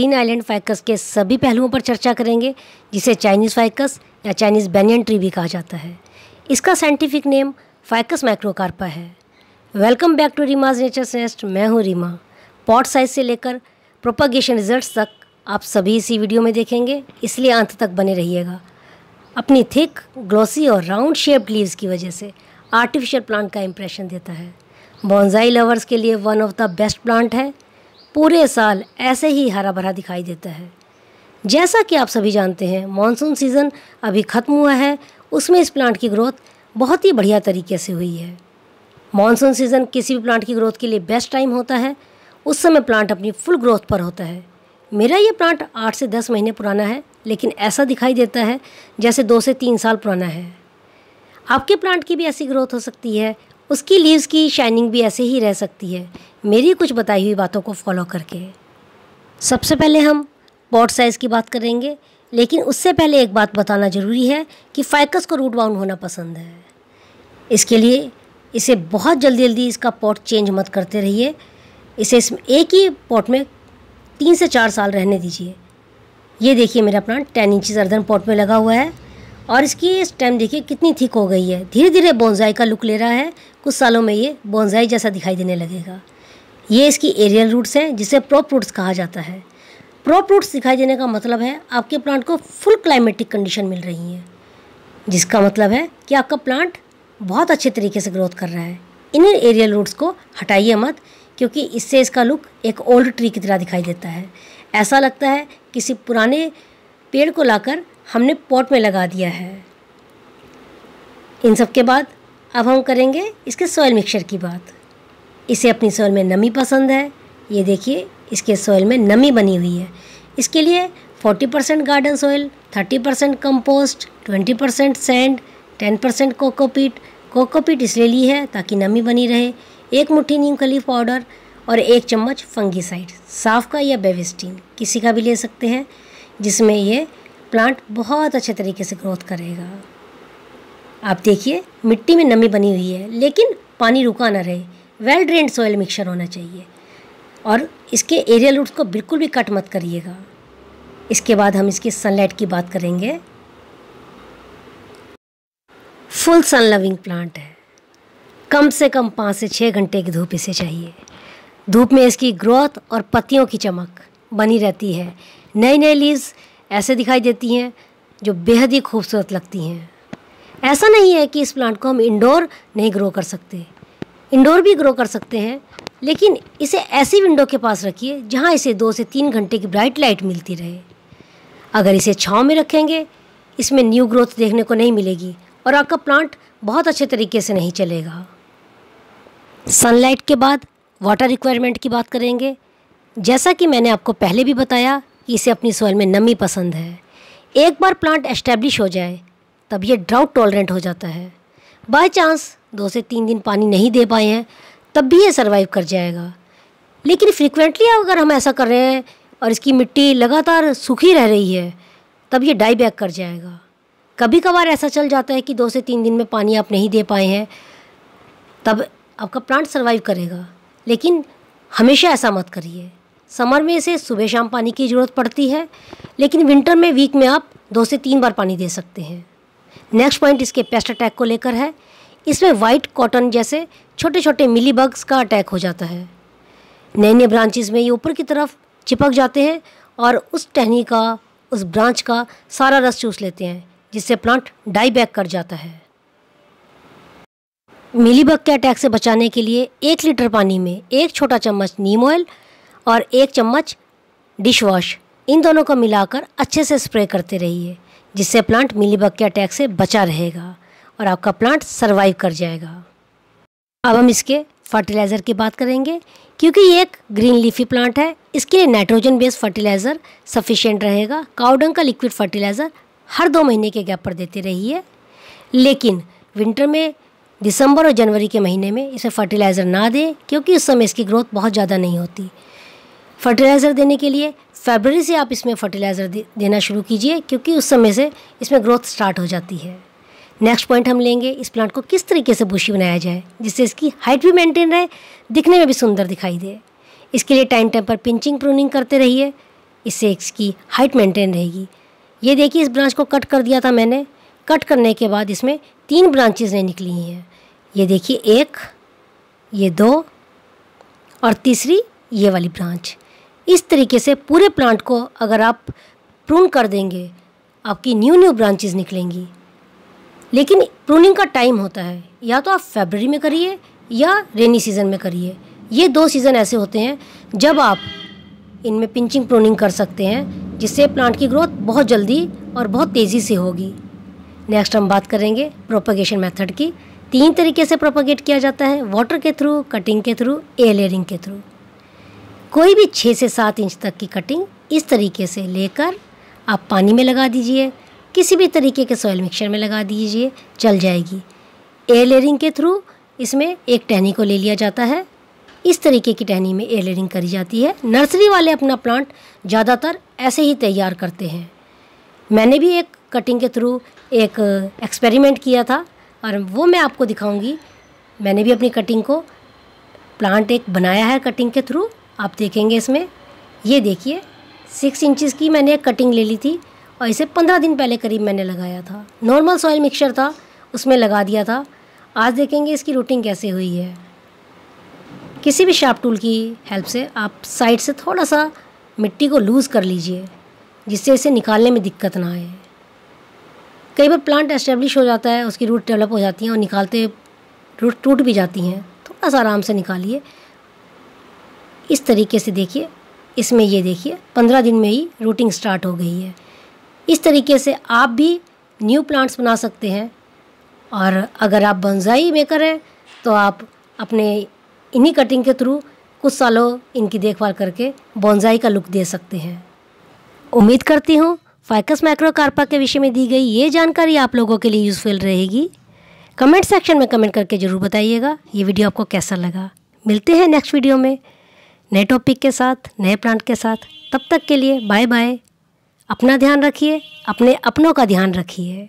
तीन island ficus के सभी पहलुओं पर चर्चा करेंगे जिसे चाइनीज़ फाइकस या चाइनीज़ बैनियन ट्री भी कहा जाता है इसका साइंटिफिक नेम फाइकस माइक्रोकार्पा है welcome back to Reema's nature सेस्ट मैं हूँ रीमा पॉट साइज से लेकर प्रोपागेशन रिजल्ट्स तक आप सभी इसी वीडियो में देखेंगे इसलिए अंत तक बने रहिएगा अपनी थिक ग्लॉसी और राउंड शेप्ड लीव्स की वजह से आर्टिफिशियल प्लांट का इंप्रेशन देता है बॉन्जाई लवर्स के लिए one of the best plant है पूरे साल ऐसे ही हरा भरा दिखाई देता है जैसा कि आप सभी जानते हैं मानसून सीज़न अभी ख़त्म हुआ है उसमें इस प्लांट की ग्रोथ बहुत ही बढ़िया तरीके से हुई है मानसून सीज़न किसी भी प्लांट की ग्रोथ के लिए बेस्ट टाइम होता है उस समय प्लांट अपनी फुल ग्रोथ पर होता है मेरा ये प्लांट आठ से दस महीने पुराना है लेकिन ऐसा दिखाई देता है जैसे दो से तीन साल पुराना है आपके प्लांट की भी ऐसी ग्रोथ हो सकती है उसकी लीव्स की शाइनिंग भी ऐसे ही रह सकती है मेरी कुछ बताई हुई बातों को फॉलो करके सबसे पहले हम पॉट साइज़ की बात करेंगे लेकिन उससे पहले एक बात बताना ज़रूरी है कि फाइकस को रूट बाउंड होना पसंद है इसके लिए इसे बहुत जल्दी जल्दी इसका पॉट चेंज मत करते रहिए इसे इस एक ही पॉट में तीन से चार साल रहने दीजिए ये देखिए मेरा plant ten inches earthen pot में लगा हुआ है और इसकी स्टेम देखिए कितनी थिक हो गई है धीरे धीरे बोनजाई का लुक ले रहा है कुछ सालों में ये बोनजाई जैसा दिखाई देने लगेगा ये इसकी एरियल रूट्स हैं जिसे प्रॉप रूट्स कहा जाता है प्रॉप रूट्स दिखाई देने का मतलब है आपके प्लांट को फुल क्लाइमेटिक कंडीशन मिल रही है जिसका मतलब है कि आपका प्लांट बहुत अच्छे तरीके से ग्रोथ कर रहा है इन एरियल रूट्स को हटाइए मत क्योंकि इससे इसका लुक एक ओल्ड ट्री की तरह दिखाई देता है ऐसा लगता है किसी पुराने पेड़ को लाकर हमने पॉट में लगा दिया है इन सब के बाद अब हम करेंगे इसके सॉयल मिक्सचर की बात इसे अपनी सॉयल में नमी पसंद है ये देखिए इसके सॉयल में नमी बनी हुई है इसके लिए 40 percent garden soil 30 percent compost twenty percent sand ten percent cocopeat cocopeat इसलिए ली है ताकि नमी बनी रहे एक मुट्ठी नीम कली पाउडर और एक चम्मच फंगीसाइड साफ का या बेविस्टीन किसी का भी ले सकते हैं जिसमें ये प्लांट बहुत अच्छे तरीके से ग्रोथ करेगा आप देखिए मिट्टी में नमी बनी हुई है लेकिन पानी रुका ना रहे वेल ड्रेन सॉयल मिक्सचर होना चाहिए और इसके एरियल रूट्स को बिल्कुल भी कट मत करिएगा इसके बाद हम इसकी सनलाइट की बात करेंगे फुल सन लविंग प्लांट है कम से कम पाँच से छः घंटे की धूप इसे चाहिए धूप में इसकी ग्रोथ और पत्तियों की चमक बनी रहती है नई नए लीव्स ऐसे दिखाई देती हैं जो बेहद ही खूबसूरत लगती हैं ऐसा नहीं है कि इस प्लांट को हम इंडोर नहीं ग्रो कर सकते इंडोर भी ग्रो कर सकते हैं लेकिन इसे ऐसी विंडो के पास रखिए जहाँ इसे दो से तीन घंटे की ब्राइट लाइट मिलती रहे अगर इसे छाँव में रखेंगे इसमें न्यू ग्रोथ देखने को नहीं मिलेगी और आपका प्लांट बहुत अच्छे तरीके से नहीं चलेगा सनलाइट के बाद वाटर रिक्वायरमेंट की बात करेंगे जैसा कि मैंने आपको पहले भी बताया कि इसे अपनी सॉइल में नमी पसंद है एक बार प्लांट एस्टेब्लिश हो जाए तब ये ड्राउट टॉलरेंट हो जाता है बाय चांस दो से तीन दिन पानी नहीं दे पाए हैं तब भी ये सर्वाइव कर जाएगा लेकिन फ्रिक्वेंटली अगर हम ऐसा कर रहे हैं और इसकी मिट्टी लगातार सूखी रह रही है तब ये डाई बैक कर जाएगा कभी कभार ऐसा चल जाता है कि दो से तीन दिन में पानी आप नहीं दे पाए हैं तब आपका प्लांट सर्वाइव करेगा लेकिन हमेशा ऐसा मत करिए समर में इसे सुबह शाम पानी की ज़रूरत पड़ती है लेकिन विंटर में वीक में आप दो से तीन बार पानी दे सकते हैं नेक्स्ट पॉइंट इसके पेस्ट अटैक को लेकर है इसमें वाइट कॉटन जैसे छोटे छोटे मिली बग्स का अटैक हो जाता है नए नए ब्रांचेस में ये ऊपर की तरफ चिपक जाते हैं और उस टहनी का उस ब्रांच का सारा रस चूस लेते हैं जिससे प्लांट डाई बैक कर जाता है मिलीबग के अटैक से बचाने के लिए एक लीटर पानी में एक छोटा चम्मच नीम ऑयल और एक चम्मच डिश वॉश इन दोनों को मिलाकर अच्छे से स्प्रे करते रहिए जिससे प्लांट मिलीबग के अटैक से बचा रहेगा और आपका प्लांट सर्वाइव कर जाएगा अब हम इसके फर्टिलाइज़र की बात करेंगे क्योंकि ये एक ग्रीन लीफी प्लांट है इसके लिए नाइट्रोजन बेस्ड फर्टिलाइज़र सफिशेंट रहेगा काउडंग का लिक्विड फर्टिलाइज़र हर दो महीने के गैप पर देते रहिए लेकिन विंटर में दिसंबर और जनवरी के महीने में इसे फर्टिलाइज़र ना दें क्योंकि उस समय इसकी ग्रोथ बहुत ज़्यादा नहीं होती फर्टिलाइज़र देने के लिए फेबररी से आप इसमें फर्टिलाइज़र दे, देना शुरू कीजिए क्योंकि उस समय से इसमें ग्रोथ स्टार्ट हो जाती है नेक्स्ट पॉइंट हम लेंगे इस प्लांट को किस तरीके से बुशी बनाया जाए जिससे इसकी हाइट भी मेंटेन रहे दिखने में भी सुंदर दिखाई दे इसके लिए टाइम टाइम पर पिंचिंग प्रूनिंग करते रहिए इससे इसकी हाइट मेंटेन रहेगी ये देखिए इस ब्रांच को कट कर दिया था मैंने कट करने के बाद इसमें तीन ब्रांचेज नहीं निकली हैं ये देखिए एक ये दो और तीसरी ये वाली ब्रांच इस तरीके से पूरे प्लांट को अगर आप प्रून कर देंगे आपकी न्यू न्यू ब्रांचेज निकलेंगी लेकिन प्रूनिंग का टाइम होता है या तो आप फेबररी में करिए या रेनी सीज़न में करिए ये दो सीज़न ऐसे होते हैं जब आप इनमें पिंचिंग प्रूनिंग कर सकते हैं जिससे प्लांट की ग्रोथ बहुत जल्दी और बहुत तेज़ी से होगी नेक्स्ट हम बात करेंगे प्रोपगेशन मेथड की तीन तरीके से प्रोपगेट किया जाता है वाटर के थ्रू कटिंग के थ्रू एयर लेयरिंग के थ्रू कोई भी छः से सात इंच तक की कटिंग इस तरीके से लेकर आप पानी में लगा दीजिए किसी भी तरीके के सॉयल मिक्सचर में लगा दीजिए चल जाएगी एयर लेयरिंग के थ्रू इसमें एक टहनी को ले लिया जाता है इस तरीके की टहनी में एयर लेयरिंग करी जाती है नर्सरी वाले अपना प्लांट ज़्यादातर ऐसे ही तैयार करते हैं मैंने भी एक कटिंग के थ्रू एक एक्सपेरिमेंट किया था और वो मैं आपको दिखाऊंगी मैंने भी अपनी कटिंग को प्लांट एक बनाया है कटिंग के थ्रू आप देखेंगे इसमें ये देखिए सिक्स इंचज़ की मैंने एक कटिंग ले ली थी और इसे पंद्रह दिन पहले करीब मैंने लगाया था नॉर्मल सॉयल मिक्सचर था उसमें लगा दिया था आज देखेंगे इसकी रूटिंग कैसे हुई है किसी भी शार्प टूल की हेल्प से आप साइड से थोड़ा सा मिट्टी को लूज़ कर लीजिए जिससे इसे निकालने में दिक्कत ना आए कई बार प्लांट एस्टेब्लिश हो जाता है उसकी रूट डेवलप हो जाती हैं और निकालते रूट टूट भी जाती हैं थोड़ा सा आराम से निकालिए इस तरीके से देखिए इसमें ये देखिए पंद्रह दिन में ही रूटिंग स्टार्ट हो गई है इस तरीके से आप भी न्यू प्लांट्स बना सकते हैं और अगर आप बंजाई मेकर हैं तो आप अपने इन्हीं कटिंग के थ्रू कुछ सालों इनकी देखभाल करके बॉन्जाई का लुक दे सकते हैं उम्मीद करती हूँ फाइकस माइक्रोकार्पा के विषय में दी गई ये जानकारी आप लोगों के लिए यूज़फुल रहेगी कमेंट सेक्शन में कमेंट करके ज़रूर बताइएगा ये वीडियो आपको कैसा लगा मिलते हैं नेक्स्ट वीडियो में नए टॉपिक के साथ नए प्लांट के साथ तब तक के लिए बाय बाय अपना ध्यान रखिए अपने अपनों का ध्यान रखिए